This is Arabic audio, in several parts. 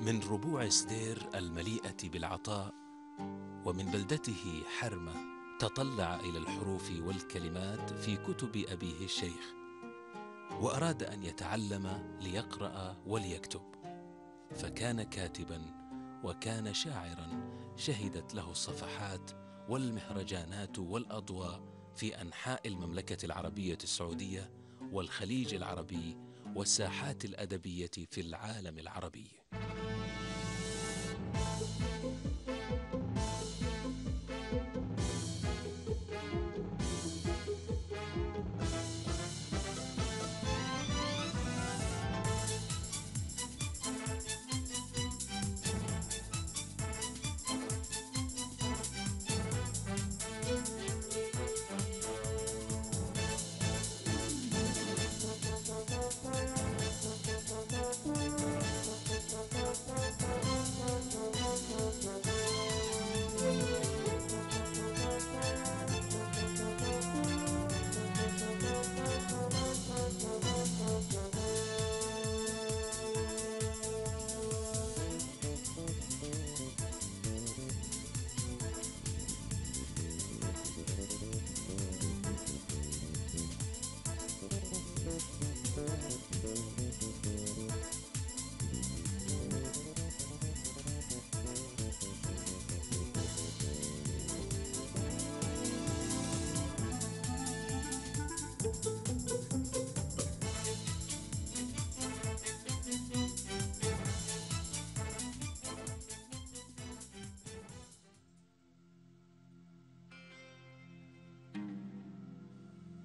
من ربوع سدير المليئة بالعطاء ومن بلدته حرمة تطلع إلى الحروف والكلمات في كتب أبيه الشيخ وأراد أن يتعلم ليقرأ وليكتب فكان كاتبا وكان شاعرا شهدت له الصفحات والمهرجانات والأضواء في أنحاء المملكة العربية السعودية والخليج العربي والساحات الأدبية في العالم العربي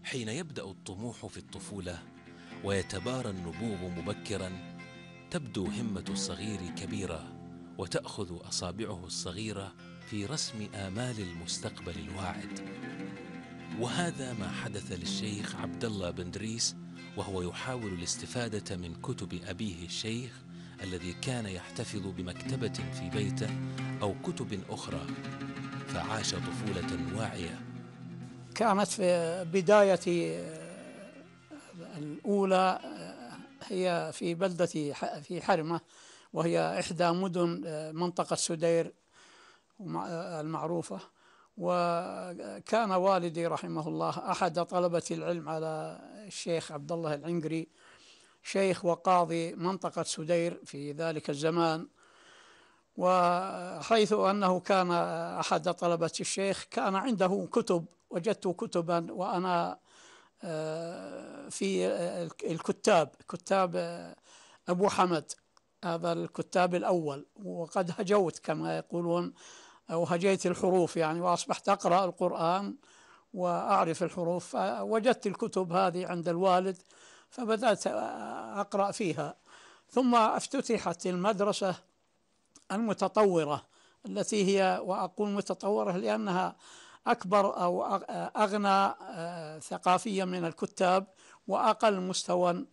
حين يبدأ الطموح في الطفولة ويتبارى النبوغ مبكرا تبدو همة الصغير كبيرة وتأخذ أصابعه الصغيرة في رسم آمال المستقبل الواعد وهذا ما حدث للشيخ عبد الله بن دريس وهو يحاول الاستفادة من كتب أبيه الشيخ الذي كان يحتفظ بمكتبة في بيته أو كتب أخرى فعاش طفولة واعية كانت في بدايتي آه، الأولى آه، هي في بلدة في حرمة وهي إحدى مدن آه، منطقة سدير المعروفة وكان والدي رحمه الله أحد طلبة العلم على الشيخ عبد الله العنقري شيخ وقاضي منطقة سدير في ذلك الزمان وحيث أنه كان أحد طلبة الشيخ كان عنده كتب وجدت كتبا وأنا آه، في الكتاب كتاب آه، أبو حمد هذا الكتاب الأول وقد هجوت كما يقولون أو هجيت الحروف يعني وأصبحت أقرأ القرآن وأعرف الحروف وجدت الكتب هذه عند الوالد فبدأت آه، أقرأ فيها ثم افتتحت المدرسة المتطورة التي هي وأقول متطورة لأنها أكبر أو أغنى آه، ثقافيا من الكتاب وأقل مستوى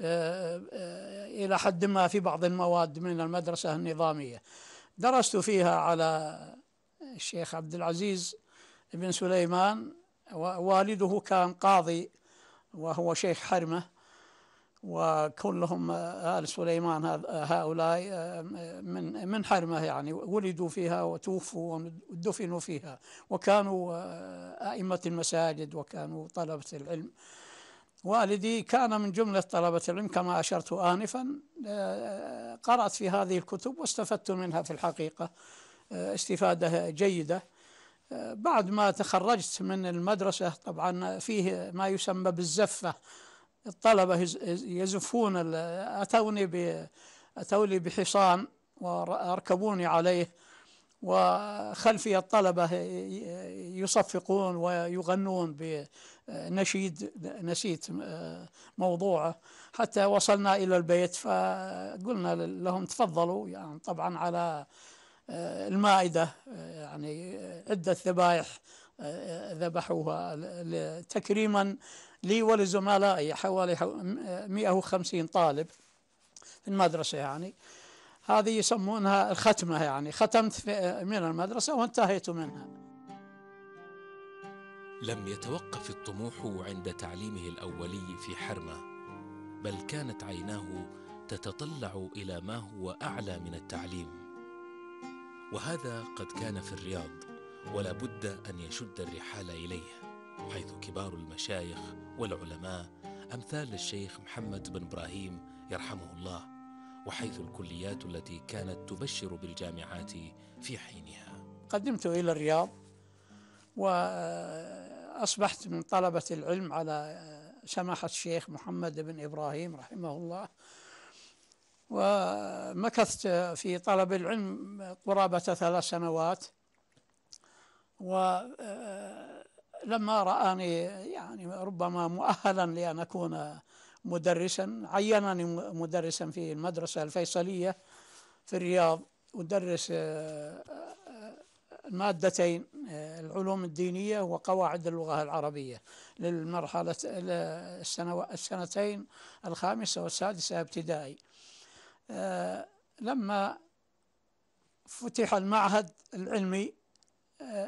آه، آه، إلى حد ما في بعض المواد من المدرسة النظامية درست فيها على الشيخ عبد العزيز بن سليمان والده كان قاضي وهو شيخ حرمه وكلهم آه، آل سليمان آه، هؤلاء آه، من من حرمة يعني ولدوا فيها وتوفوا ودفنوا فيها وكانوا أئمة المساجد وكانوا طلبة العلم والدي كان من جملة طلبة العلم كما أشرت آنفا قرأت في هذه الكتب واستفدت منها في الحقيقة استفادة جيدة بعد ما تخرجت من المدرسة طبعا فيه ما يسمى بالزفة الطلبة يزفون أتوني أتولي أتوني بحصان وأركبوني عليه وخلفي الطلبة يصفقون ويغنون بنشيد نسيت موضوعه حتى وصلنا إلى البيت فقلنا لهم تفضلوا يعني طبعا على آه، المائدة آه، يعني عدة ذبائح آه، ذبحوها تكريما لي ولزملائي حوالي 150 طالب في المدرسة يعني هذه يسمونها الختمة يعني ختمت من المدرسة وانتهيت منها لم يتوقف الطموح عند تعليمه الأولي في حرمة بل كانت عيناه تتطلع إلى ما هو أعلى من التعليم وهذا قد كان في الرياض ولا بد أن يشد الرحال إليه حيث كبار المشايخ والعلماء أمثال الشيخ محمد بن إبراهيم يرحمه الله وحيث الكليات التي كانت تبشر بالجامعات في حينها قدمت إلى الرياض وأصبحت من طلبة العلم على سماحة الشيخ محمد بن إبراهيم رحمه الله ومكثت في طلب العلم قرابة ثلاث سنوات و لما رآني يعني ربما مؤهلا لأن أكون مدرسا عينني مدرسا في المدرسة الفيصلية في الرياض أدرس المادتين آه، آه، آه، العلوم الدينية وقواعد اللغة العربية للمرحلة السنتين الخامسة والسادسة ابتدائي لما فتح المعهد العلمي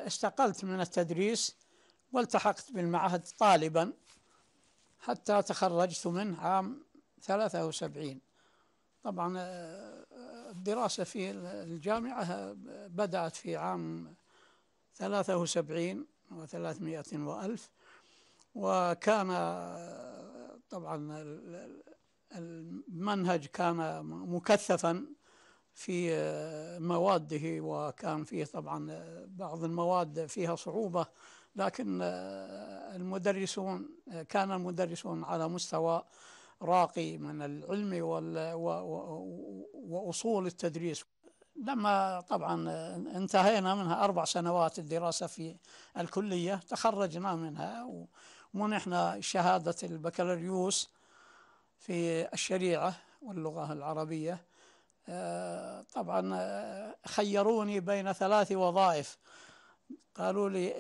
استقلت من التدريس والتحقت بالمعهد طالبا حتى تخرجت منه عام 73 طبعا آه، آه، الدراسة في الجامعة آه، بدأت في عام 73 و300 وألف وكان طبعا المنهج كان مكثفا في مواده وكان فيه طبعا بعض المواد فيها صعوبة لكن آه، المدرسون آه، كان المدرسون على مستوى راقي من العلم وأصول التدريس لما طبعا آه، انتهينا منها أربع سنوات الدراسة في الكلية تخرجنا منها ومنحنا شهادة البكالوريوس في الشريعة واللغة العربية طبعا خيروني بين ثلاث وظائف قالوا لي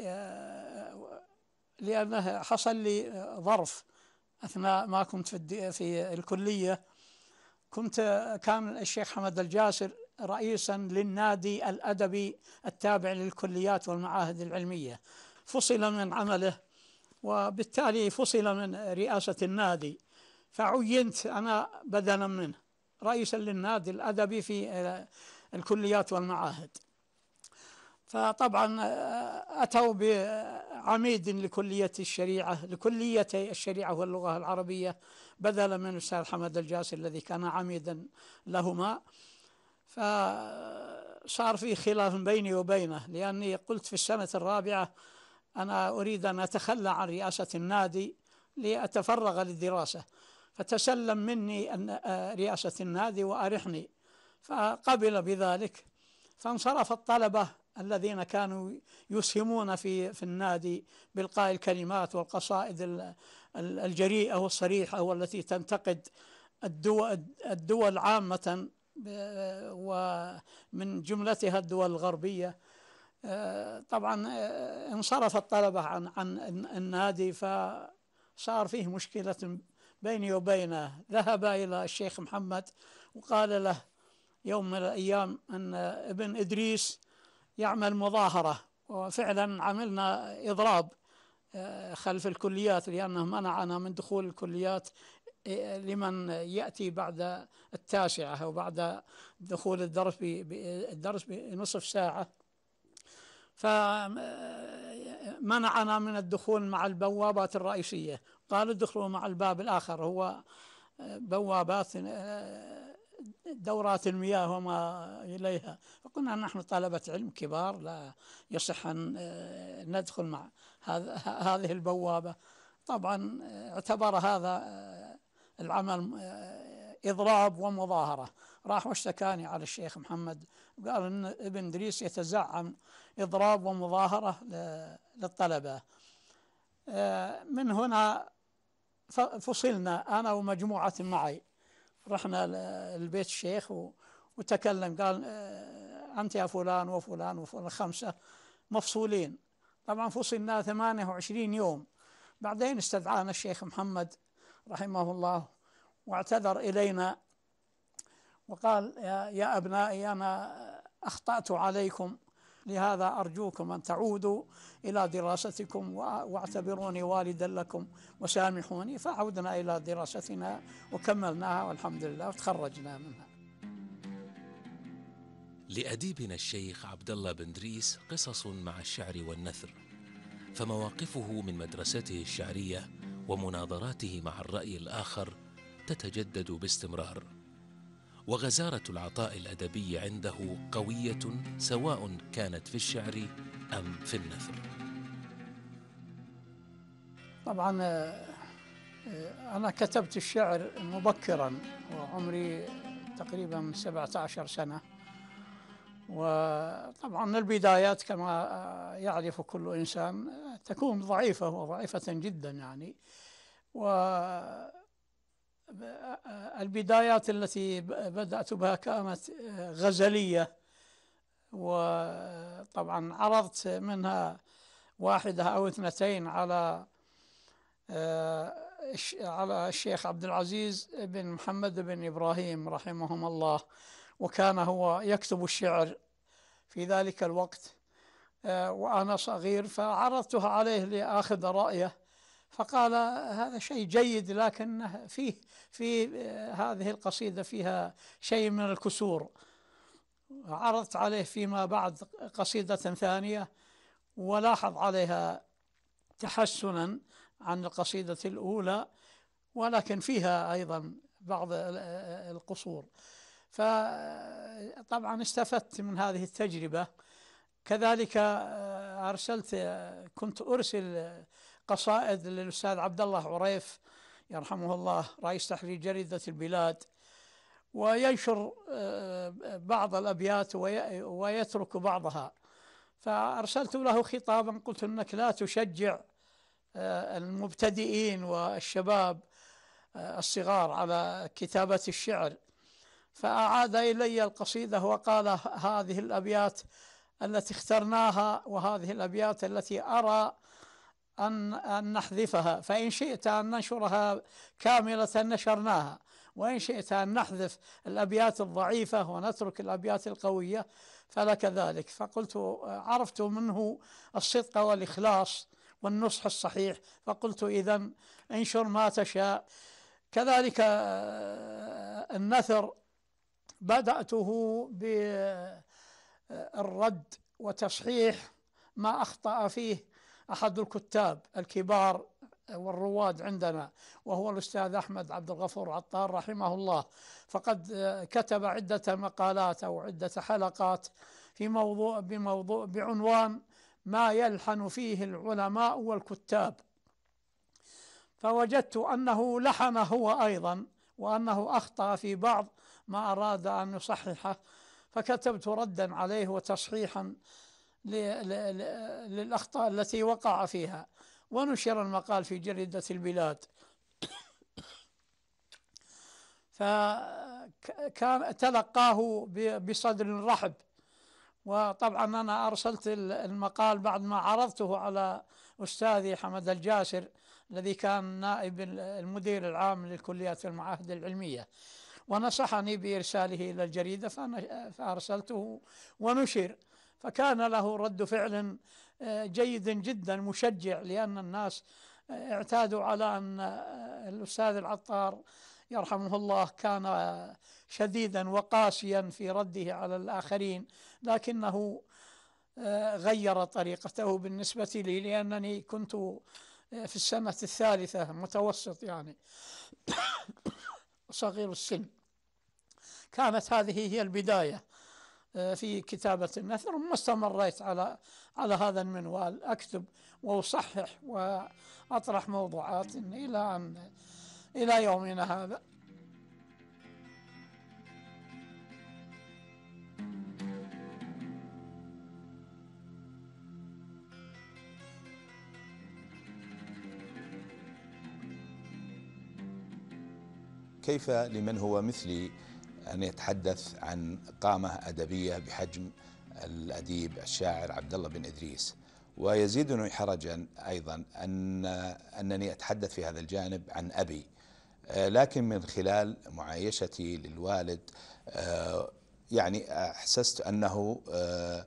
لأنه حصل لي ظرف أثناء ما كنت في, في الكلية كنت كان الشيخ حمد الجاسر رئيسا للنادي الأدبي التابع للكليات والمعاهد العلمية فصل من عمله وبالتالي فصل من رئاسة النادي فعينت أنا بدلا منه رئيسا للنادي الأدبي في آه، الكليات والمعاهد فطبعا آه، أتوا بعميد لكلية الشريعة لكلية الشريعة واللغة العربية بدلا من الأستاذ حمد الجاسر الذي كان عميدا لهما فصار في خلاف بيني وبينه لأني قلت في السنة الرابعة أنا أريد أن أتخلى عن رئاسة النادي لأتفرغ للدراسة فتسلم مني أن آه، رئاسة النادي وأرحني فقبل بذلك فانصرف الطلبة الذين كانوا يسهمون في في النادي بالقاء الكلمات والقصائد الجريئه والصريحه والتي تنتقد الدول الدول عامه ومن جملتها الدول الغربيه طبعا انصرف الطلبه عن عن النادي فصار فيه مشكله بيني وبينه ذهب الى الشيخ محمد وقال له يوم من الايام ان ابن ادريس يعمل مظاهرة وفعلا عملنا إضراب آه، خلف الكليات لأنه منعنا من دخول الكليات آه، لمن يأتي بعد التاسعة أو بعد دخول الدرس الدرس بنصف ساعة فمنعنا آه، من الدخول مع البوابات الرئيسية قالوا ادخلوا مع الباب الآخر هو بوابات دورات المياه وما إليها فقلنا نحن طلبة علم كبار لا يصح أن آه، ندخل مع هذه البوابة طبعا آه، اعتبر هذا آه، العمل إضراب ومظاهرة راح واشتكاني على الشيخ محمد قال أن ابن دريس يتزعم إضراب ومظاهرة للطلبة من هنا فصلنا أنا ومجموعة معي رحنا لبيت الشيخ وتكلم قال آه، أنت يا فلان وفلان وفلان خمسة مفصولين طبعا فصلنا 28 يوم بعدين استدعانا الشيخ محمد رحمه الله واعتذر إلينا وقال يا, أبنائي أنا أخطأت عليكم لهذا أرجوكم أن تعودوا إلى دراستكم واعتبروني والدا لكم وسامحوني فعودنا إلى دراستنا وكملناها والحمد لله وتخرجنا منها لأديبنا الشيخ عبد الله بن دريس قصص مع الشعر والنثر فمواقفه من مدرسته الشعرية ومناظراته مع الرأي الآخر تتجدد باستمرار وغزارة العطاء الأدبي عنده قوية سواء كانت في الشعر أم في النثر طبعا آه، آه، أنا كتبت الشعر مبكرا وعمري تقريبا 17 سنة وطبعا البدايات كما آه، يعرف كل إنسان تكون ضعيفة وضعيفة جدا يعني و البدايات التي بدأت بها كانت آه، غزلية وطبعا عرضت منها واحدة أو اثنتين على آه، على الشيخ عبد العزيز بن محمد بن إبراهيم رحمهم الله وكان هو يكتب الشعر في ذلك الوقت آه، وأنا صغير فعرضتها عليه لآخذ رأيه فقال هذا شيء جيد لكن فيه في آه، هذه القصيدة فيها شيء من الكسور عرضت عليه فيما بعد قصيدة ثانية ولاحظ عليها تحسنا عن القصيدة الأولى ولكن فيها أيضا بعض آه، آه، القصور فطبعا استفدت من هذه التجربة كذلك أرسلت كنت أرسل قصائد للأستاذ عبد الله عريف يرحمه الله رئيس تحرير جريدة البلاد وينشر آه، بعض الأبيات ويترك بعضها فأرسلت له خطابا قلت أنك لا تشجع آه، المبتدئين والشباب آه، الصغار على كتابة الشعر فأعاد إلي القصيدة وقال هذه الأبيات التي اخترناها وهذه الأبيات التي أرى أن أن نحذفها فإن شئت أن ننشرها كاملة نشرناها وإن شئت أن نحذف الأبيات الضعيفة ونترك الأبيات القوية فلك ذلك فقلت عرفت منه الصدق والإخلاص والنصح الصحيح فقلت إذا انشر ما تشاء كذلك آه، النثر بدأته بالرد آه، وتصحيح ما أخطأ فيه أحد الكتاب الكبار والرواد عندنا وهو الأستاذ أحمد عبد الغفور عطار رحمه الله فقد آه، كتب عدة مقالات أو عدة حلقات في موضوع بموضوع بعنوان ما يلحن فيه العلماء والكتاب فوجدت أنه لحن هو أيضا وأنه أخطأ في بعض ما أراد أن يصححه فكتبت ردا عليه وتصحيحا للأخطاء التي وقع فيها ونشر المقال في جريدة البلاد فكان تلقاه بصدر رحب وطبعا أنا أرسلت المقال بعد ما عرضته على أستاذي حمد الجاسر الذي كان نائب المدير العام للكليات المعاهد العلمية ونصحني بإرساله إلى الجريدة فأرسلته ونشر فكان له رد فعل آه، جيد جدا مشجع لأن الناس آه، اعتادوا على أن آه، الأستاذ العطار يرحمه الله كان شديدا وقاسيا في رده على الآخرين لكنه غير طريقته بالنسبة لي لأنني كنت في السنة الثالثة متوسط يعني صغير السن كانت هذه هي البداية آه، في كتابة النثر ما استمريت على على هذا المنوال أكتب وأصحح وأطرح موضوعات إلى أن إلى يومنا هذا كيف لمن هو مثلي أن يتحدث عن قامة أدبية بحجم الأديب الشاعر عبد الله بن إدريس ويزيدني حرجا أيضا أن أنني أتحدث في هذا الجانب عن أبي آه، لكن من خلال معايشتي للوالد آه، يعني أحسست أنه آه،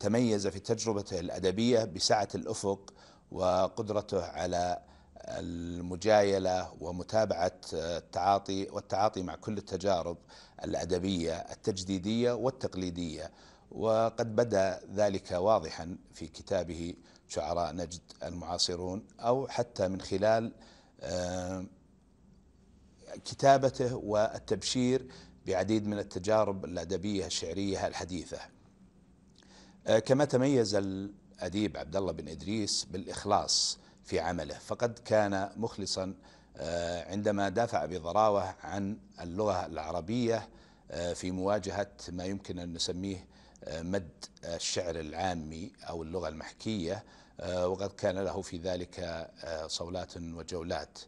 تميز في تجربته الأدبية بسعة الأفق وقدرته على المجايلة ومتابعة التعاطي والتعاطي مع كل التجارب الأدبية التجديدية والتقليدية وقد بدا ذلك واضحا في كتابه شعراء نجد المعاصرون او حتى من خلال آه، كتابته والتبشير بعديد من التجارب الادبيه الشعريه الحديثه. آه، كما تميز الاديب عبد الله بن ادريس بالاخلاص في عمله فقد كان مخلصا آه، عندما دافع بضراوة عن اللغة العربية آه، في مواجهة ما يمكن أن نسميه آه، مد الشعر العامي أو اللغة المحكية وقد كان له في ذلك صولات وجولات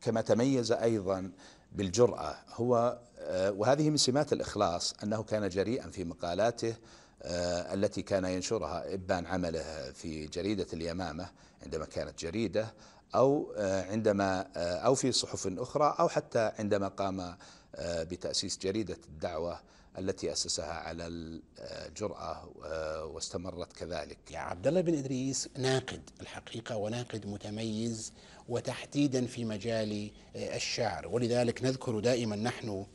كما تميز أيضا بالجرأة هو وهذه من سمات الإخلاص أنه كان جريئا في مقالاته التي كان ينشرها إبان عمله في جريدة اليمامة عندما كانت جريدة أو آه، عندما آه، أو في صحف أخرى أو حتى عندما قام آه، بتأسيس جريدة الدعوة التي أسسها على الجرأة واستمرت كذلك يا عبد الله بن إدريس ناقد الحقيقة وناقد متميز وتحديدا في مجال الشعر ولذلك نذكر دائما نحن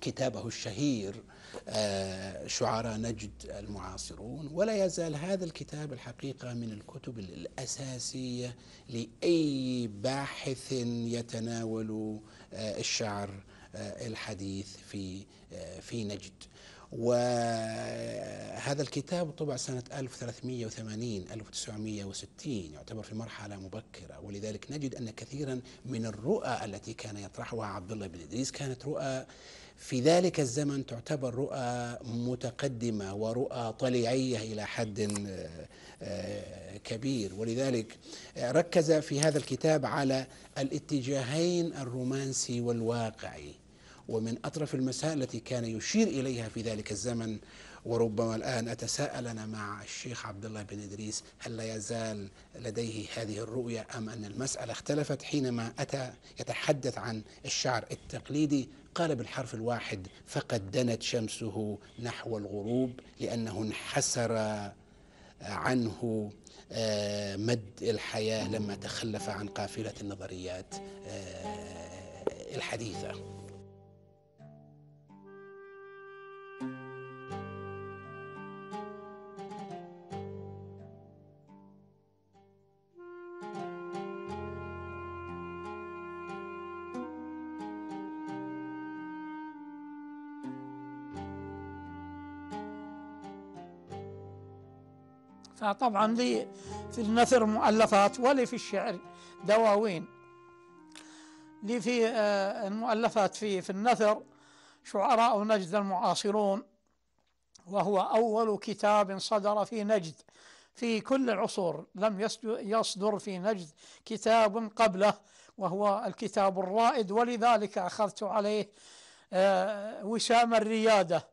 كتابه الشهير آه، شعراء نجد المعاصرون ولا يزال هذا الكتاب الحقيقة من الكتب الأساسية لأي باحث يتناول آه، الشعر آه، الحديث في في نجد وهذا الكتاب طبع سنة 1380 1960 يعتبر في مرحلة مبكرة ولذلك نجد أن كثيرا من الرؤى التي كان يطرحها عبد الله بن إدريس كانت رؤى في ذلك الزمن تعتبر رؤى متقدمة ورؤى طليعية إلى حد آه، آه، كبير ولذلك آه، ركز في هذا الكتاب على الاتجاهين الرومانسي والواقعي ومن أطرف المسائل التي كان يشير إليها في ذلك الزمن وربما الآن أتساءل أنا مع الشيخ عبد الله بن إدريس هل لا يزال لديه هذه الرؤية أم أن المسألة اختلفت حينما أتى يتحدث عن الشعر التقليدي قال بالحرف الواحد فقد دنت شمسه نحو الغروب لأنه انحسر عنه آه، مد الحياة لما تخلف عن قافلة النظريات آه، الحديثة فطبعا لي في النثر مؤلفات ولي في الشعر دواوين لي في آه، المؤلفات في في النثر شعراء نجد المعاصرون وهو أول كتاب صدر في نجد في كل العصور لم يصدر في نجد كتاب قبله وهو الكتاب الرائد ولذلك أخذت عليه آه، وسام الريادة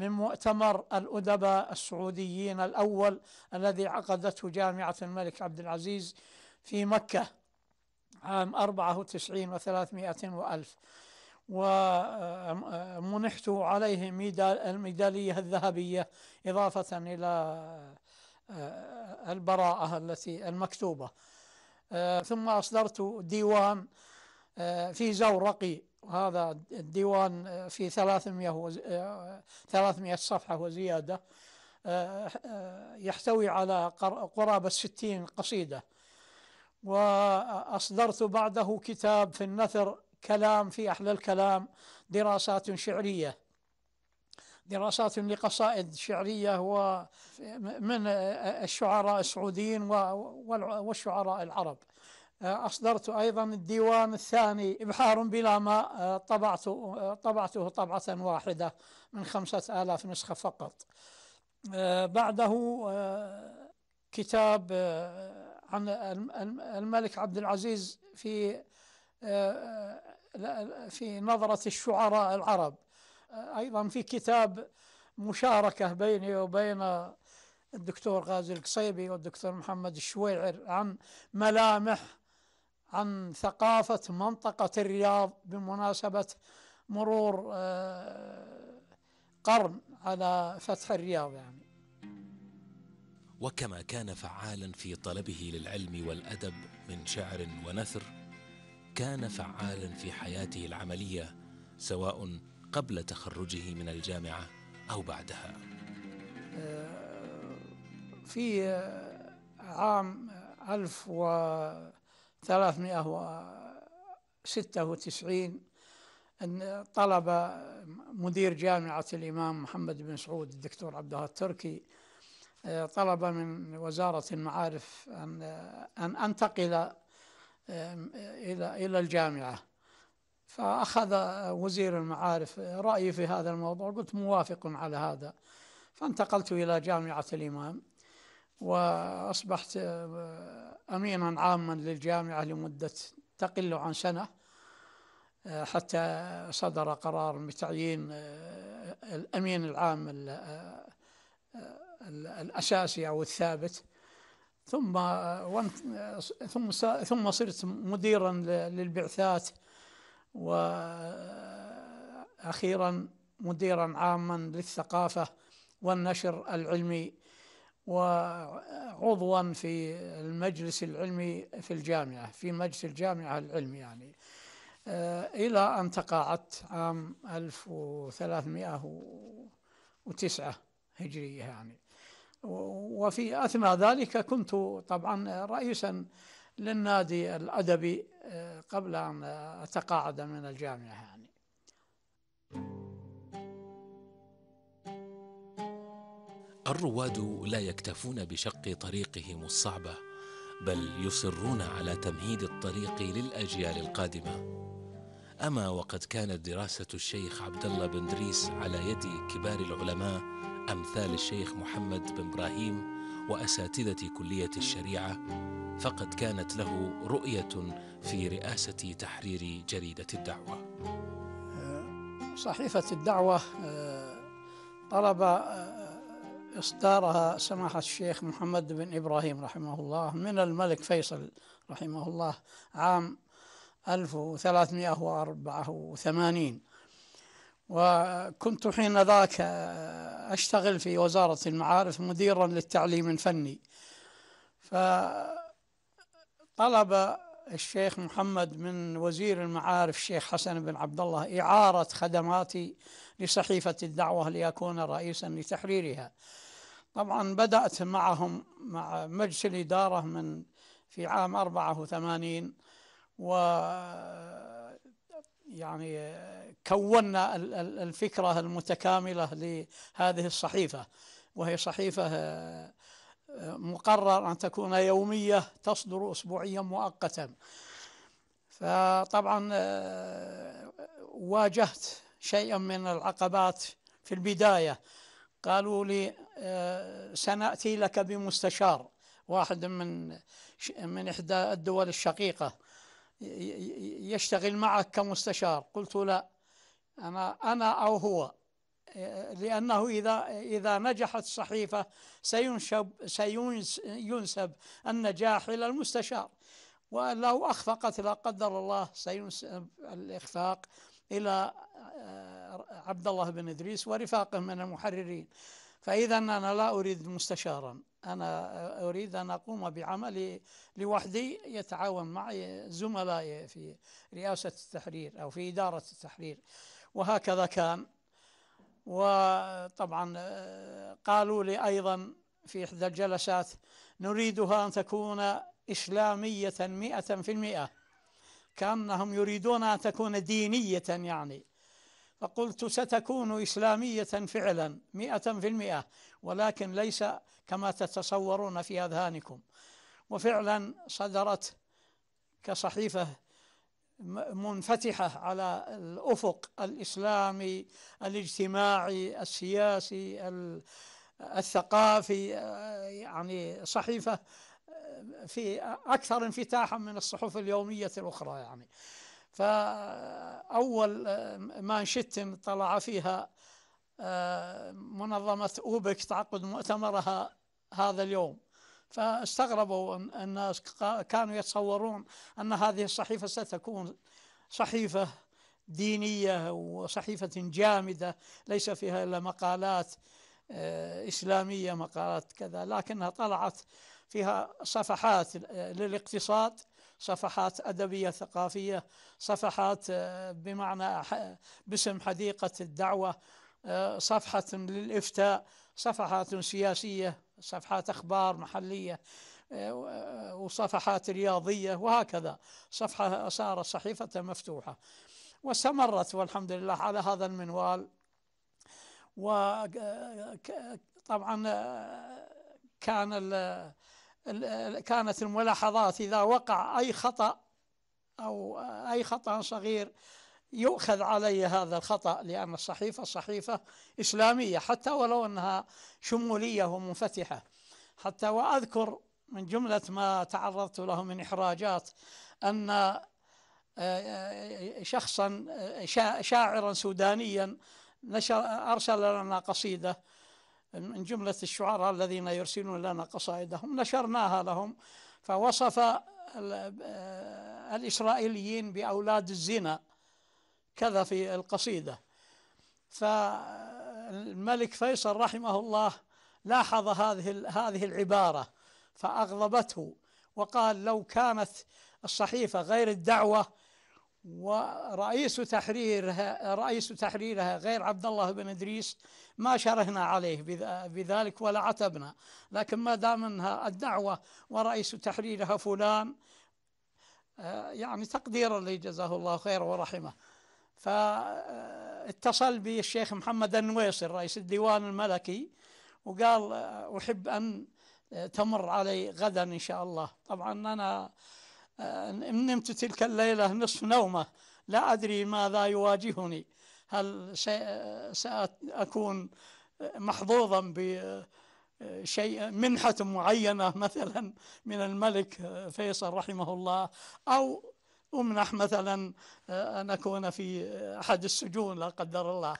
من مؤتمر الأدباء السعوديين الأول الذي عقدته جامعة الملك عبد العزيز في مكة عام 94 و300 وألف ومنحت عليه الميدالية الذهبية إضافة إلى آه، البراءة التي المكتوبة آه، ثم أصدرت ديوان آه، في زورقي وهذا الديوان آه، في 300 و 300 آه، صفحة وزيادة يحتوي على قرابة 60 قصيدة وأصدرت بعده كتاب في النثر كلام في أحلى الكلام دراسات شعرية دراسات لقصائد شعرية ومن الشعراء السعوديين والشعراء العرب أصدرت أيضا الديوان الثاني إبحار بلا ماء آه، طبعته, آه، طبعته طبعة واحدة من خمسة آلاف نسخة فقط آه، بعده كتاب عن الملك عبد العزيز في في نظرة الشعراء العرب أيضا في كتاب مشاركة بيني وبين الدكتور غازي القصيبي والدكتور محمد الشويعر عن ملامح عن ثقافة منطقة الرياض بمناسبة مرور آه، قرن على فتح الرياض يعني وكما كان فعالا في طلبه للعلم والادب من شعر ونثر كان فعالا في حياته العمليه سواء قبل تخرجه من الجامعه او بعدها آه، في آه، عام 1000 و ثلاثمائة وستة وتسعين طلب مدير جامعة الإمام محمد بن سعود الدكتور عبد الله التركي آه، طلب من وزارة المعارف أن آه، أن أنتقل آه، إلى إلى الجامعة فأخذ وزير المعارف رأيي في هذا الموضوع قلت موافق على هذا فانتقلت إلى جامعة الإمام وأصبحت آه، أمينا عاما للجامعة لمدة تقل عن سنة آه، حتى صدر قرار بتعيين آه، الأمين العام الأساسي أو الثابت ثم ثم ثم صرت مديرا للبعثات وأخيرا مديرا عاما للثقافة والنشر العلمي وعضوا في المجلس العلمي في الجامعة في مجلس الجامعة العلمي يعني آه، إلى أن تقاعدت عام 1309 هجرية يعني وفي أثناء ذلك كنت طبعا رئيسا للنادي الأدبي آه، قبل أن أتقاعد من الجامعة يعني الرواد لا يكتفون بشق طريقهم الصعبه بل يصرون على تمهيد الطريق للاجيال القادمه اما وقد كانت دراسه الشيخ عبد الله بن دريس على يد كبار العلماء امثال الشيخ محمد بن ابراهيم واساتذه كليه الشريعه فقد كانت له رؤيه في رئاسه تحرير جريده الدعوه صحيفه الدعوه آه، طلب آه، إصدارها سماحة الشيخ محمد بن إبراهيم رحمه الله من الملك فيصل رحمه الله عام 1384 وكنت حين ذاك أشتغل في وزارة المعارف مديرا للتعليم الفني فطلب الشيخ محمد من وزير المعارف الشيخ حسن بن عبد الله إعارة خدماتي لصحيفة الدعوة ليكون رئيسا لتحريرها طبعا بدأت معهم مع مجلس الإدارة من في عام 84 و يعني كونا الفكرة المتكاملة لهذه الصحيفة وهي صحيفة آه، مقرر أن تكون يومية تصدر أسبوعيا مؤقتا فطبعا آه، واجهت شيئا من العقبات في البداية قالوا لي آه، سنأتي لك بمستشار واحد من من إحدى الدول الشقيقة يشتغل معك كمستشار قلت لا أنا أنا أو هو آه، لأنه إذا إذا نجحت الصحيفة سينسب سينسب النجاح إلى المستشار ولو أخفقت لا قدر الله سينسب الإخفاق إلى عبد الله بن إدريس ورفاقه من المحررين فإذا أنا لا أريد مستشارا أنا أريد أن أقوم بعملي لوحدي يتعاون معي زملائي في رئاسة التحرير أو في إدارة التحرير وهكذا كان وطبعا آه، قالوا لي أيضا في إحدى الجلسات نريدها أن تكون إسلامية مئة في المئة كأنهم يريدون أن تكون دينية يعني فقلت ستكون إسلامية فعلا مئة في المئة ولكن ليس كما تتصورون في أذهانكم وفعلا صدرت كصحيفة منفتحة على الأفق الإسلامي الاجتماعي السياسي الثقافي يعني صحيفة في أكثر انفتاحا من الصحف اليومية الأخرى يعني فأول آه، شتم طلع فيها آه، منظمة أوبك تعقد مؤتمرها هذا اليوم فاستغربوا الناس كانوا يتصورون أن هذه الصحيفة ستكون صحيفة دينية وصحيفة جامدة ليس فيها إلا مقالات آه، إسلامية مقالات كذا لكنها طلعت فيها صفحات للاقتصاد صفحات أدبية ثقافية صفحات آه، بمعنى باسم حديقة الدعوة آه، صفحة للإفتاء صفحات سياسية صفحات أخبار محلية آه، وصفحات رياضية وهكذا صفحة صارت صحيفة مفتوحة واستمرت والحمد لله على هذا المنوال وطبعا كان كانت الملاحظات إذا وقع أي خطأ أو أي خطأ صغير يؤخذ علي هذا الخطأ لأن الصحيفة صحيفة إسلامية حتى ولو أنها شمولية ومنفتحة حتى وأذكر من جملة ما تعرضت له من إحراجات أن آه، آه، شخصا آه، شاعرا سودانيا نشر أرسل لنا قصيدة من جملة الشعراء الذين يرسلون لنا قصائدهم نشرناها لهم فوصف آه، الإسرائيليين بأولاد الزنا كذا في القصيدة فالملك فيصل رحمه الله لاحظ هذه هذه العبارة فأغضبته وقال لو كانت الصحيفة غير الدعوة ورئيس تحريرها رئيس تحريرها غير عبد الله بن ادريس ما شرهنا عليه بذلك ولا عتبنا لكن ما دام انها الدعوه ورئيس تحريرها فلان آه، يعني تقديرا لي جزاه الله خير ورحمه فاتصل بي الشيخ محمد النويصر رئيس الديوان الملكي وقال آه، احب ان آه، تمر علي غدا ان شاء الله طبعا انا آه، نمت تلك الليلة نصف نومة لا أدري ماذا يواجهني هل آه، سأكون محظوظا بشيء آه، منحة معينة مثلا من الملك فيصل رحمه الله أو أمنح مثلا أن أكون في أحد السجون لا قدر الله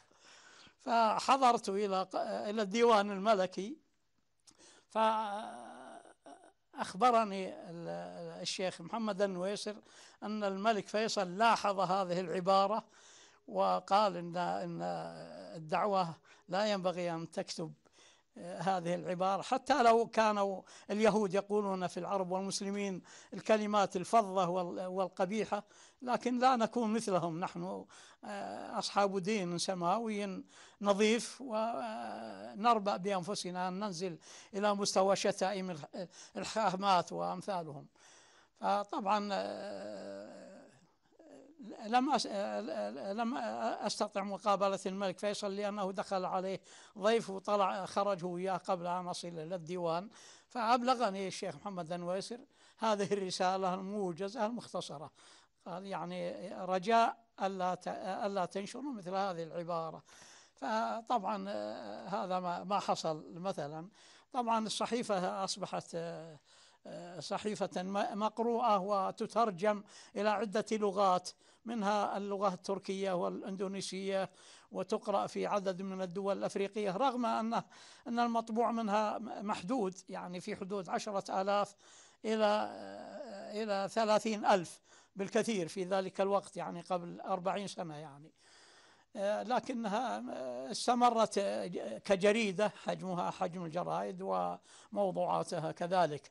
فحضرت إلى إلى الديوان الملكي ف أخبرني الشيخ محمد النويسر أن الملك فيصل لاحظ هذه العبارة وقال إن, الدعوة لا ينبغي أن تكتب هذه العبارة حتى لو كانوا اليهود يقولون في العرب والمسلمين الكلمات الفظة والقبيحة لكن لا نكون مثلهم نحن آه، أصحاب دين سماوي نظيف ونربأ آه، بأنفسنا أن ننزل إلى مستوى شتائم الحاهمات وأمثالهم فطبعا آه، لم آه، لم استطع مقابله الملك فيصل لانه دخل عليه ضيف وطلع خرج وياه قبل ان اصل الى الديوان فابلغني الشيخ محمد النويسر هذه الرساله الموجزه المختصره قال يعني رجاء الا الا تنشروا مثل هذه العباره فطبعا آه، هذا ما حصل مثلا طبعا الصحيفه اصبحت آه، صحيفة مقروءة وتترجم إلى عدة لغات منها اللغة التركية والإندونيسية وتقرأ في عدد من الدول الأفريقية رغم أن أن المطبوع منها محدود يعني في حدود عشرة آلاف إلى إلى ثلاثين ألف بالكثير في ذلك الوقت يعني قبل أربعين سنة يعني لكنها استمرت كجريدة حجمها حجم الجرائد وموضوعاتها كذلك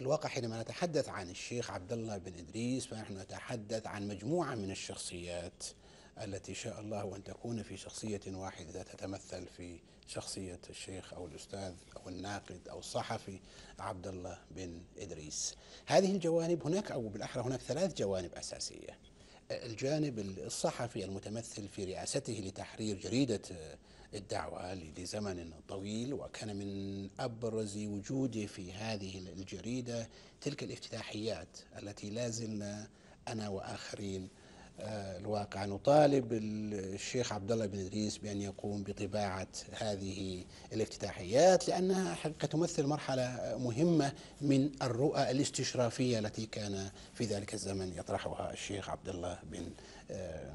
الواقع حينما نتحدث عن الشيخ عبد الله بن ادريس فنحن نتحدث عن مجموعه من الشخصيات التي شاء الله ان تكون في شخصيه واحده تتمثل في شخصيه الشيخ او الاستاذ او الناقد او الصحفي عبد الله بن ادريس. هذه الجوانب هناك او بالاحرى هناك ثلاث جوانب اساسيه. الجانب الصحفي المتمثل في رئاسته لتحرير جريده الدعوة لزمن طويل وكان من أبرز وجودي في هذه الجريدة تلك الافتتاحيات التي لا زلنا أنا وآخرين آه، الواقع نطالب الشيخ عبد الله بن ادريس بان يقوم بطباعه هذه الافتتاحيات لانها حقيقه تمثل مرحله مهمه من الرؤى الاستشرافيه التي كان في ذلك الزمن يطرحها الشيخ عبد الله بن آه،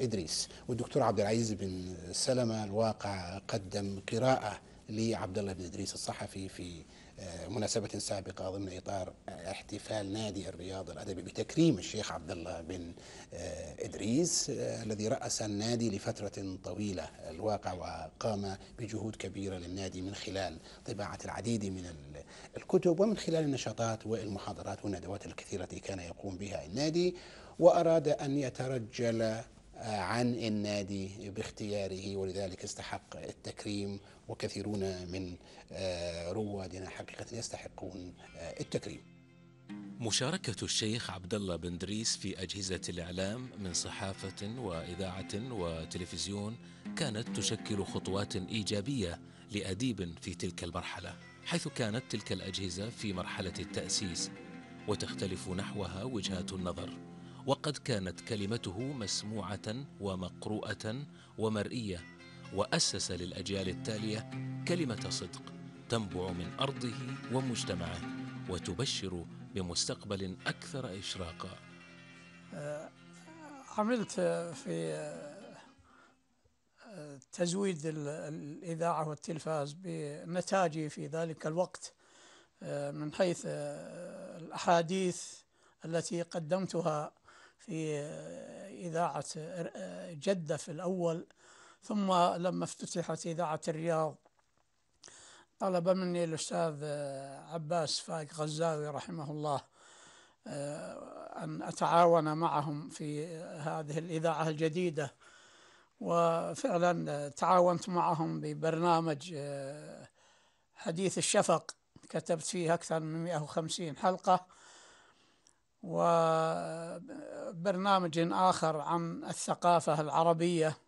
ادريس والدكتور عبد العزيز بن سلمه الواقع قدم قراءه لعبد الله بن ادريس الصحفي في آه، مناسبة سابقة ضمن إطار احتفال نادي الرياض الأدبي بتكريم الشيخ عبد الله بن آه، إدريس آه، الذي رأس النادي لفترة طويلة الواقع وقام بجهود كبيرة للنادي من خلال طباعة العديد من الكتب ومن خلال النشاطات والمحاضرات والندوات الكثيرة التي كان يقوم بها النادي وأراد أن يترجل آه، عن النادي باختياره ولذلك استحق التكريم وكثيرون من آه، روادنا حقيقة يستحقون آه، التكريم مشاركة الشيخ عبد الله بن دريس في أجهزة الإعلام من صحافة وإذاعة وتلفزيون كانت تشكل خطوات إيجابية لأديب في تلك المرحلة حيث كانت تلك الأجهزة في مرحلة التأسيس وتختلف نحوها وجهات النظر وقد كانت كلمته مسموعه ومقروءه ومرئيه واسس للاجيال التاليه كلمه صدق تنبع من ارضه ومجتمعه وتبشر بمستقبل اكثر اشراقا آه، عملت في آه، تزويد الاذاعه والتلفاز بنتاجي في ذلك الوقت آه، من حيث الاحاديث التي قدمتها في إذاعة جدة في الأول ثم لما افتتحت إذاعة الرياض طلب مني الأستاذ عباس فايق غزاوي رحمه الله آه، أن أتعاون معهم في هذه الإذاعة الجديدة وفعلا تعاونت معهم ببرنامج آه، حديث الشفق كتبت فيه أكثر من 150 حلقة وبرنامج آخر عن الثقافة العربية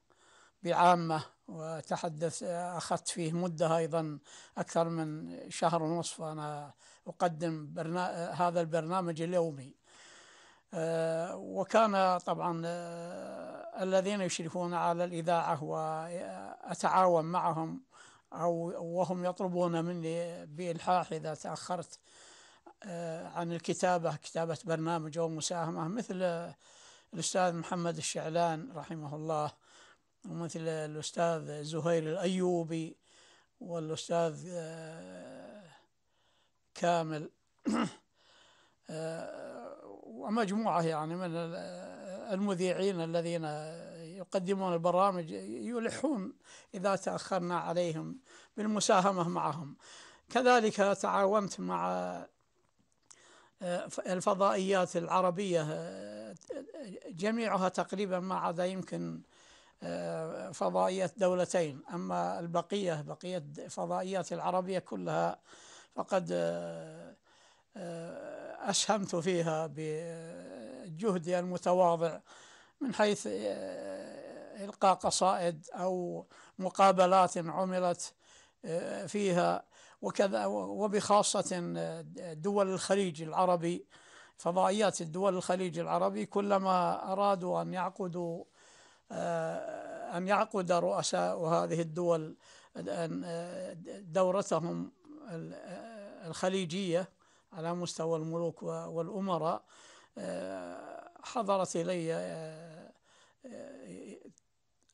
بعامة وتحدث أخذت فيه مدة أيضا أكثر من شهر ونصف أنا أقدم برنا... هذا البرنامج اليومي آه، وكان طبعا آه، الذين يشرفون على الإذاعة وأتعاون معهم أو وهم يطلبون مني بإلحاح إذا تأخرت آه، عن الكتابة كتابة برنامج أو مساهمة مثل الأستاذ محمد الشعلان رحمه الله ومثل الأستاذ زهير الأيوبي والأستاذ آه، كامل آه، ومجموعة يعني من المذيعين الذين يقدمون البرامج يلحون إذا تأخرنا عليهم بالمساهمة معهم كذلك تعاونت مع الفضائيات العربية جميعها تقريبا ما عدا يمكن آه، فضائية دولتين أما البقية بقية فضائيات العربية كلها فقد آه، آه، أسهمت فيها بجهدي المتواضع من حيث إلقاء قصائد أو مقابلات عملت فيها وكذا وبخاصة آه، دول الخليج العربي فضائيات الدول الخليج العربي كلما أرادوا أن يعقدوا آه، أن يعقد رؤساء هذه الدول آه، دورتهم الخليجية على مستوى الملوك والأمراء حضرت إلي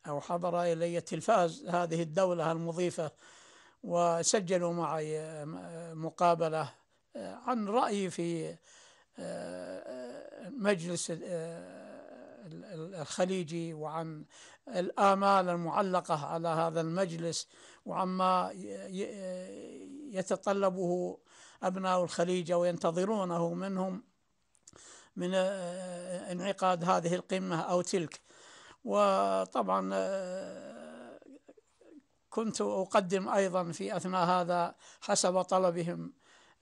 أو حضر إلي تلفاز هذه الدولة المضيفة وسجلوا معي آه، آه، مقابلة آه، عن رأيي في مجلس الخليجي وعن الآمال المعلقة على هذا المجلس وعما يتطلبه أبناء الخليج وينتظرونه منهم من انعقاد هذه القمة أو تلك وطبعا كنت أقدم أيضا في أثناء هذا حسب طلبهم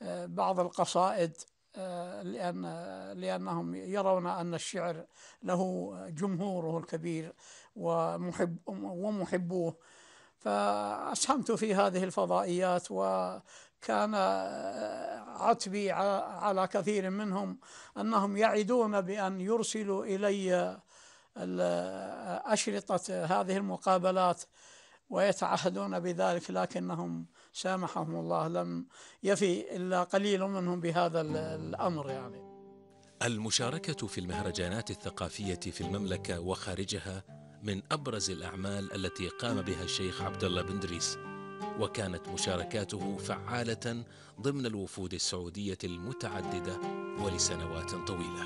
آه، بعض القصائد آه، لأن آه، لأنهم يرون أن الشعر له جمهوره الكبير ومحب ومحبوه فأسهمت في هذه الفضائيات وكان عتبي على كثير منهم أنهم يعدون بأن يرسلوا إلي أشرطة هذه المقابلات ويتعهدون بذلك لكنهم سامحهم الله لم يفي إلا قليل منهم بهذا الأمر يعني المشاركة في المهرجانات الثقافية في المملكة وخارجها من أبرز الأعمال التي قام بها الشيخ عبد الله بن دريس وكانت مشاركاته فعالة ضمن الوفود السعودية المتعددة ولسنوات طويلة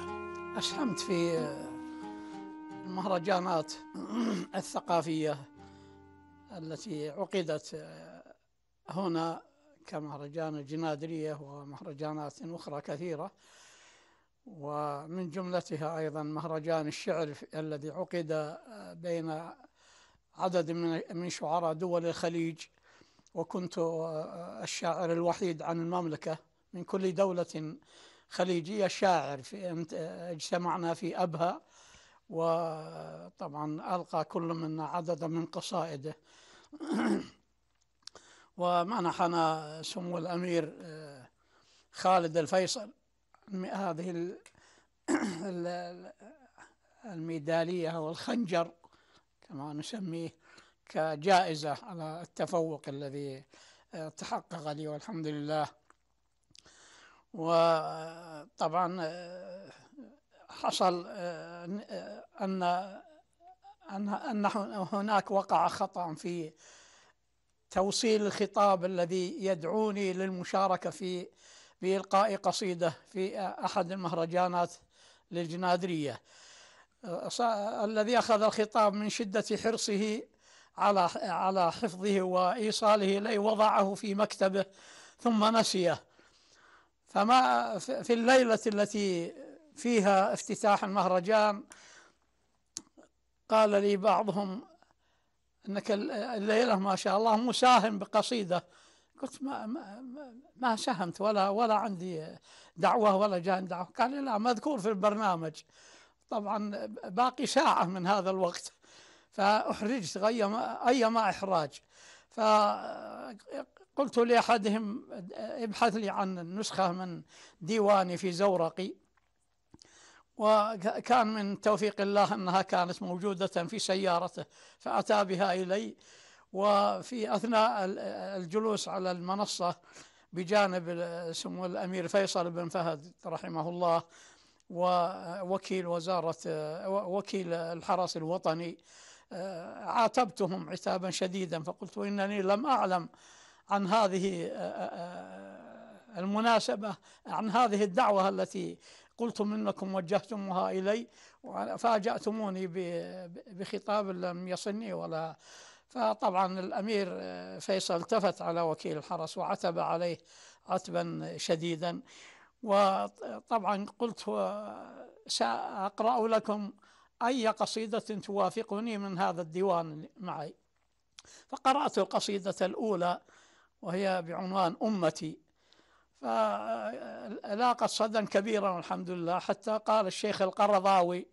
أسهمت في المهرجانات الثقافية التي عقدت آه، هنا كمهرجان الجنادرية ومهرجانات أخرى كثيرة ومن جملتها أيضا مهرجان الشعر الذي عقد آه، بين عدد من شعراء دول الخليج وكنت آه، الشاعر الوحيد عن المملكة من كل دولة خليجية شاعر في اجتمعنا في أبها وطبعا ألقى كل منا عددا من قصائده ومنحنا سمو الأمير آه، خالد الفيصل هذه الميدالية أو الخنجر كما نسميه كجائزة على التفوق الذي آه، تحقق لي والحمد لله وطبعا آه، حصل أن أن هناك وقع خطأ في توصيل الخطاب الذي يدعوني للمشاركة في بإلقاء قصيدة في أحد المهرجانات للجنادرية الذي أخذ الخطاب من شدة حرصه على على حفظه وإيصاله إليه وضعه في مكتبه ثم نسيه فما في الليلة التي فيها افتتاح المهرجان قال لي بعضهم انك الليله ما شاء الله مساهم بقصيده قلت ما ما, ما ساهمت ولا ولا عندي دعوه ولا جان دعوه قال لي لا مذكور في البرنامج طبعا باقي ساعه من هذا الوقت فاحرجت ايما احراج فقلت لاحدهم ابحث لي عن نسخه من ديواني في زورقي وكان من توفيق الله أنها كانت موجودة في سيارته فأتى بها إلي وفي أثناء الجلوس على المنصة بجانب سمو الأمير فيصل بن فهد رحمه الله ووكيل وزارة وكيل الحرس الوطني آه، عاتبتهم عتابا شديدا فقلت إنني لم أعلم عن هذه آه، آه، المناسبة عن هذه الدعوة التي قلتم انكم وجهتموها الي فاجاتموني بخطاب لم يصلني ولا فطبعا الامير آه، فيصل التفت على وكيل الحرس وعتب عليه عتبا شديدا وطبعا قلت آه، ساقرا لكم اي قصيده توافقني من هذا الديوان معي فقرات القصيده الاولى وهي بعنوان امتي فلاقت صدا كبيرا والحمد لله حتى قال الشيخ القرضاوي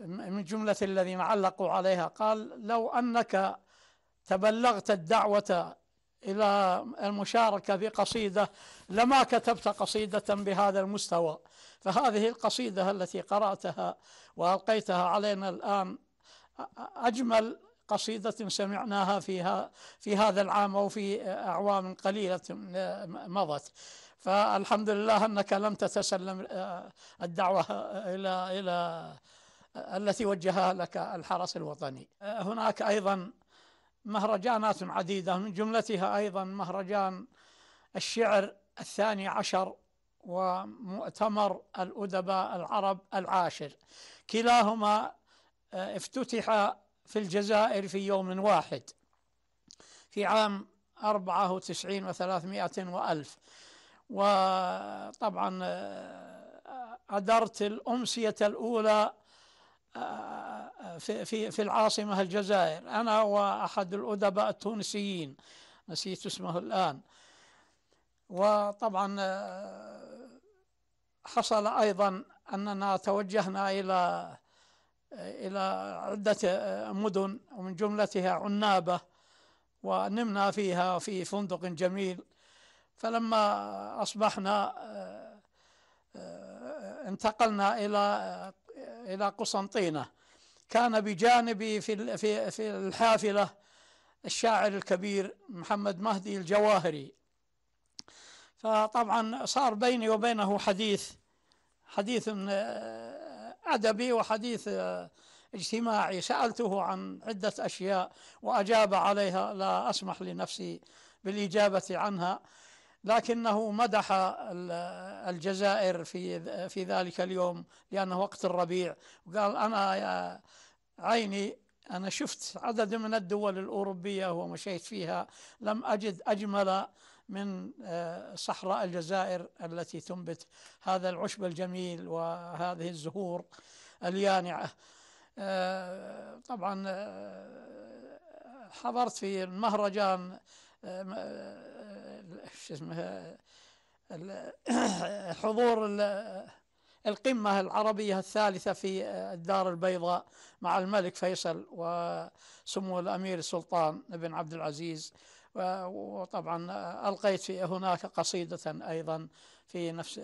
من جملة الذين علقوا عليها قال لو أنك تبلغت الدعوة إلى المشاركة في قصيدة لما كتبت قصيدة بهذا المستوى فهذه القصيدة التي قرأتها وألقيتها علينا الآن أجمل قصيدة سمعناها فيها في هذا العام أو في أعوام قليلة مضت فالحمد لله أنك لم تتسلم آه، الدعوة آه، إلى إلى آه، التي وجهها لك الحرس الوطني هناك أيضا مهرجانات عديدة من جملتها أيضا مهرجان الشعر الثاني عشر ومؤتمر الأدباء العرب العاشر كلاهما افتتح في الجزائر في يوم واحد في عام أربعة وتسعين وثلاثمائة وألف وطبعا آه، أدرت الأمسية الأولى آه، في, في, في العاصمة الجزائر أنا وأحد الأدباء التونسيين نسيت اسمه الآن وطبعا آه، حصل أيضا أننا توجهنا إلى إلى عدة آه، مدن ومن جملتها عنابة ونمنا فيها في فندق جميل فلما أصبحنا آه، آه، انتقلنا إلى إلى قسنطينة كان بجانبي في في في الحافلة الشاعر الكبير محمد مهدي الجواهري فطبعا صار بيني وبينه حديث حديث أدبي وحديث آه، اجتماعي سألته عن عدة أشياء وأجاب عليها لا أسمح لنفسي بالإجابة عنها لكنه مدح آه، الجزائر في في ذلك اليوم لأنه وقت الربيع وقال أنا يا عيني أنا شفت عدد من الدول الأوروبية ومشيت فيها لم أجد أجمل من آه، صحراء الجزائر التي تنبت هذا العشب الجميل وهذه الزهور اليانعة آه، طبعا آه، حضرت في المهرجان شو اسمه حضور القمة العربية الثالثة في الدار البيضاء مع الملك فيصل وسمو الأمير السلطان بن عبد العزيز وطبعا ألقيت في هناك قصيدة أيضا في نفس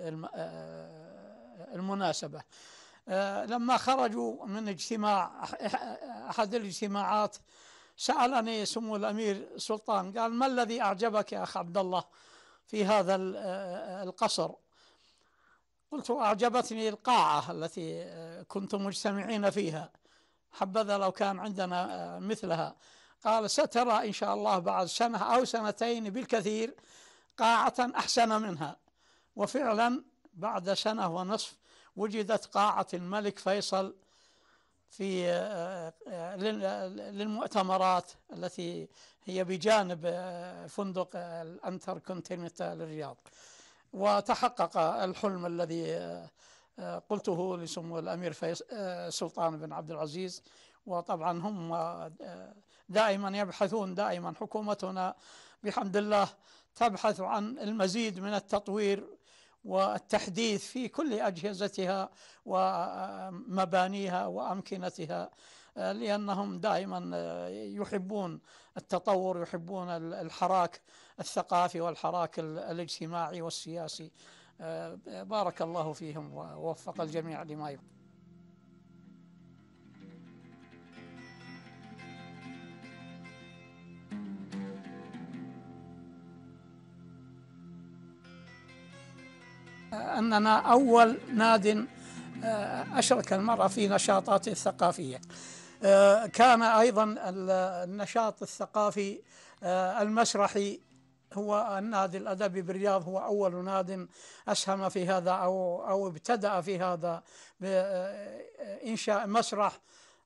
المناسبة لما خرجوا من اجتماع أحد الاجتماعات سألني سمو الأمير سلطان قال ما الذي أعجبك يا أخ عبد الله في هذا القصر قلت أعجبتني القاعة التي كنتم مجتمعين فيها حبذا لو كان عندنا مثلها قال سترى إن شاء الله بعد سنة أو سنتين بالكثير قاعة أحسن منها وفعلا بعد سنة ونصف وجدت قاعة الملك فيصل في آه، آه، آه، للمؤتمرات التي هي بجانب فندق الانتر كونتيننتال الرياض وتحقق الحلم الذي قلته لسمو الامير سلطان بن عبد العزيز وطبعا هم دائما يبحثون دائما حكومتنا بحمد الله تبحث عن المزيد من التطوير والتحديث في كل اجهزتها ومبانيها وامكنتها آه، لانهم دائما آه، يحبون التطور يحبون الحراك الثقافي والحراك الاجتماعي والسياسي آه، بارك الله فيهم ووفق الجميع لما يحب أننا أول ناد آه، أشرك المرأة في نشاطاته الثقافية آه، كان أيضا النشاط الثقافي آه، المسرحي هو النادي الأدبي بالرياض هو أول ناد أسهم في هذا أو أو ابتدأ في هذا بإنشاء مسرح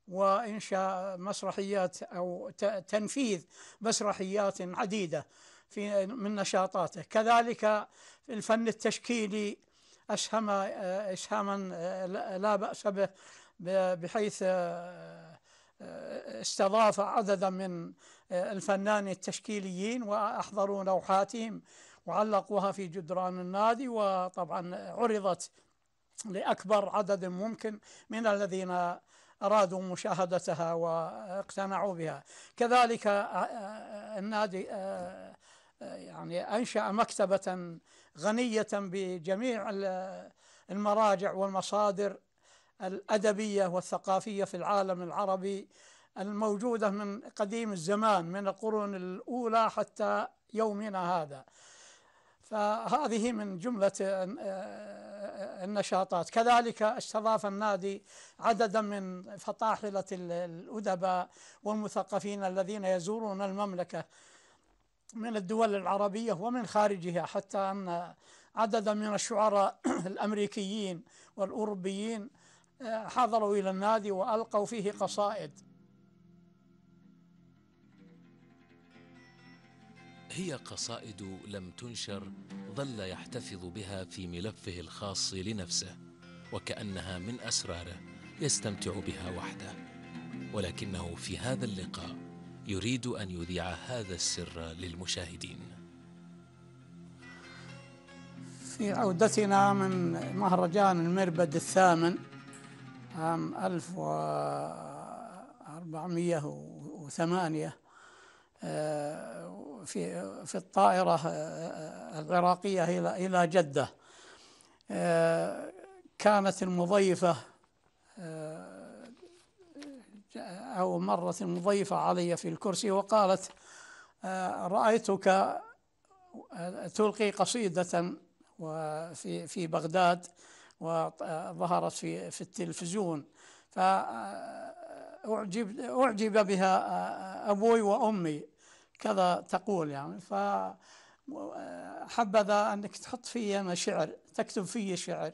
وإنشاء مسرحيات أو تنفيذ مسرحيات عديدة في من نشاطاته كذلك في الفن التشكيلي أسهم إسهاما لا بأس به بحيث استضاف عددا من الفنانين التشكيليين وأحضروا لوحاتهم وعلقوها في جدران النادي وطبعا عرضت لأكبر عدد ممكن من الذين أرادوا مشاهدتها واقتنعوا بها كذلك آه، آه، النادي آه، يعني أنشأ مكتبة غنية بجميع المراجع والمصادر الأدبية والثقافية في العالم العربي الموجودة من قديم الزمان من القرون الأولى حتى يومنا هذا فهذه من جملة آه، آه، النشاطات كذلك استضاف النادي عددا من فطاحلة الأدباء والمثقفين الذين يزورون المملكة من الدول العربية ومن خارجها حتى أن عددا من الشعراء الأمريكيين والأوروبيين آه، حضروا إلى النادي وألقوا فيه قصائد هي قصائد لم تنشر ظل يحتفظ بها في ملفه الخاص لنفسه وكأنها من أسراره يستمتع بها وحده ولكنه في هذا اللقاء يريد أن يذيع هذا السر للمشاهدين في عودتنا من مهرجان المربد الثامن عام 1408 آه، في في الطائرة آه، آه، العراقية إلى إلى جدة كانت المضيفة أو مرة مضيفة علي في الكرسي وقالت آه، رأيتك آه، تلقي قصيدة في في بغداد وظهرت في في التلفزيون فأعجب آه، أعجب بها أبوي وأمي كذا تقول يعني ف حبذا أنك تحط في أنا شعر تكتب في شعر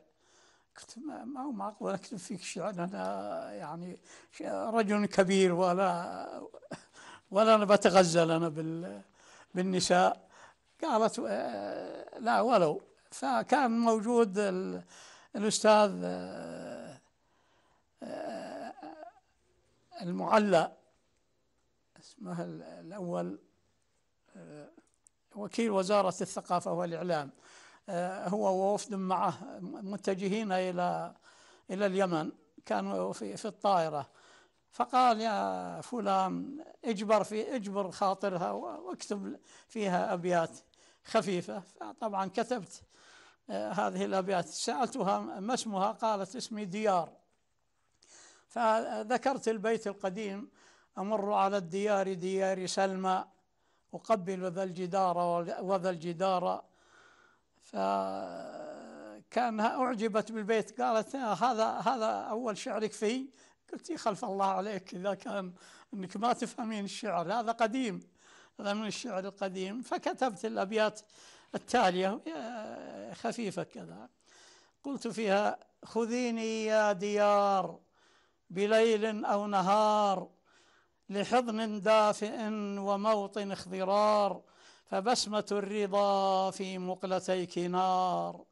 قلت ما, هو معقول اكتب فيك شعر انا يعني رجل كبير ولا ولا انا بتغزل انا بال بالنساء قالت آه، لا ولو فكان موجود الاستاذ آه، آه، المعلى اسمه الاول وكيل وزاره الثقافه والاعلام آه، هو ووفد معه متجهين إلى إلى اليمن كانوا في في الطائرة فقال يا فلان اجبر في اجبر خاطرها واكتب فيها أبيات خفيفة فطبعا كتبت آه، هذه الأبيات سألتها ما اسمها قالت اسمي ديار فذكرت البيت القديم أمر على الديار ديار سلمى أقبل ذا الجدار وذا الجدار فكانها أعجبت بالبيت قالت هذا هذا أول شعرك فيه قلت خلف الله عليك إذا كان أنك ما تفهمين الشعر هذا قديم هذا من الشعر القديم فكتبت الأبيات التالية خفيفة كذا قلت فيها خذيني يا ديار بليل أو نهار لحضن دافئ وموطن اخضرار فبسمة الرضا في مقلتيك نار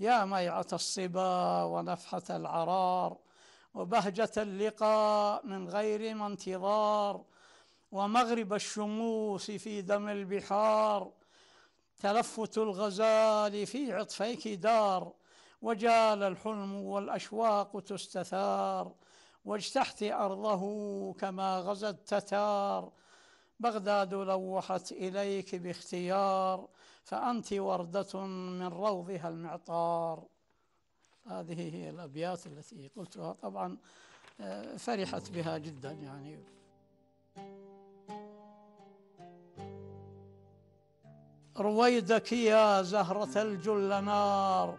يا ميعة الصبا ونفحة العرار وبهجة اللقاء من غير ما انتظار ومغرب الشموس في دم البحار تلفت الغزال في عطفيك دار وجال الحلم والأشواق تستثار واجتحت أرضه كما غزا التتار بغداد لوحت إليك باختيار فأنت وردة من روضها المعطار هذه هي الأبيات التي قلتها طبعا آه، فرحت بها جدا يعني رويدك يا زهرة الجل نار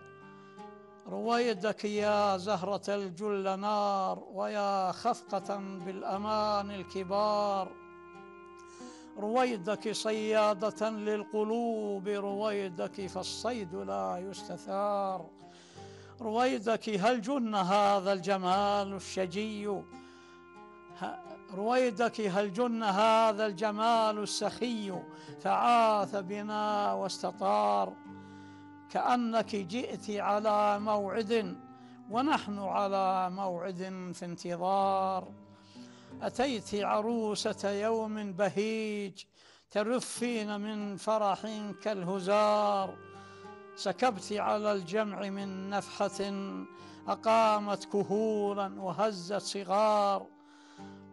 رويدك يا زهرة الجل نار ويا خفقة بالأمان الكبار رويدك صيادة للقلوب رويدك فالصيد لا يستثار رويدك هل جن هذا الجمال الشجي رويدك هل جن هذا الجمال السخي فعاث بنا واستطار كأنك جئت على موعد ونحن على موعد في انتظار أتيت عروسة يوم بهيج ترفين من فرح كالهزار سكبت على الجمع من نفحة أقامت كهولا وهزت صغار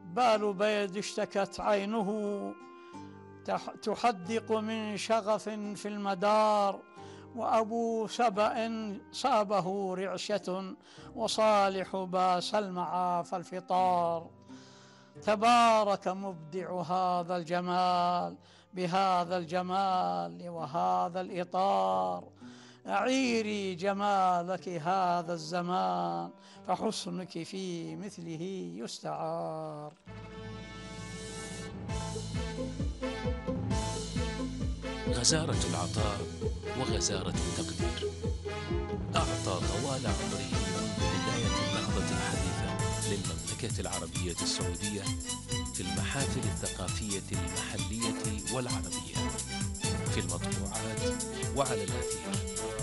بال بيد اشتكت عينه تحدق من شغف في المدار وأبو سبأ صابه رعشة وصالح باس المعاف الفطار تبارك مبدع هذا الجمال بهذا الجمال وهذا الإطار أعيري جمالك هذا الزمان فحسنك في مثله يستعار غزارة العطاء وغزارة التقدير أعطى طوال عمري للمملكة العربية السعودية في المحافل الثقافية المحلية والعربية في المطبوعات وعلى الأثير